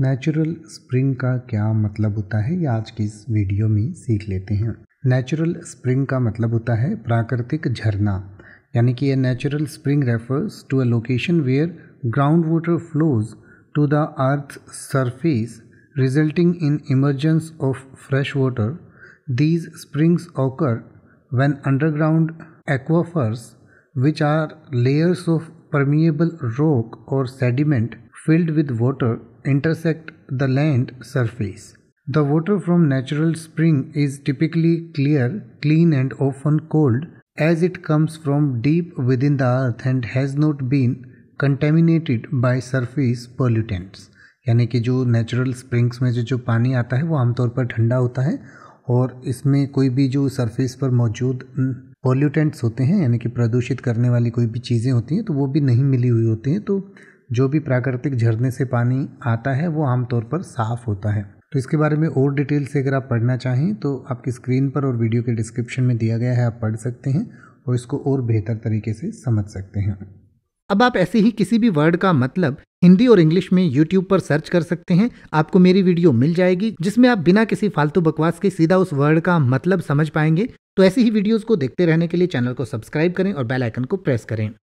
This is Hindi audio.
नेचुरल स्प्रिंग का क्या मतलब होता है ये आज की इस वीडियो में सीख लेते हैं नेचुरल स्प्रिंग का मतलब होता है प्राकृतिक झरना यानी कि ये natural spring refers to a location where ground water flows to the earth surface resulting in emergence of fresh water these springs occur when underground aquifers which are layers of permeable rock और sediment filled with water intersect the land surface. The water from natural spring is typically clear, clean and often cold as it comes from deep within the earth and has not been contaminated by surface pollutants. यानी कि जो नेचुरल स्प्रिंग्स में जो जो पानी आता है वो आमतौर पर ठंडा होता है और इसमें कोई भी जो सरफेस पर मौजूद पॉल्यूटेंट्स होते हैं यानी कि प्रदूषित करने वाली कोई भी चीज़ें होती हैं तो वो भी नहीं मिली हुई होती हैं तो जो भी प्राकृतिक झरने से पानी आता है वो आमतौर पर साफ होता है तो इसके बारे में और डिटेल से अगर आप पढ़ना चाहें तो आपकी स्क्रीन पर और वीडियो के डिस्क्रिप्शन में दिया गया है आप पढ़ सकते हैं और इसको और बेहतर तरीके से समझ सकते हैं अब आप ऐसे ही किसी भी वर्ड का मतलब हिंदी और इंग्लिश में यूट्यूब पर सर्च कर सकते हैं आपको मेरी वीडियो मिल जाएगी जिसमें आप बिना किसी फालतू बकवास के सीधा उस वर्ड का मतलब समझ पाएंगे तो ऐसी ही वीडियोस को देखते रहने के लिए चैनल को सब्सक्राइब करें और बेल आइकन को प्रेस करें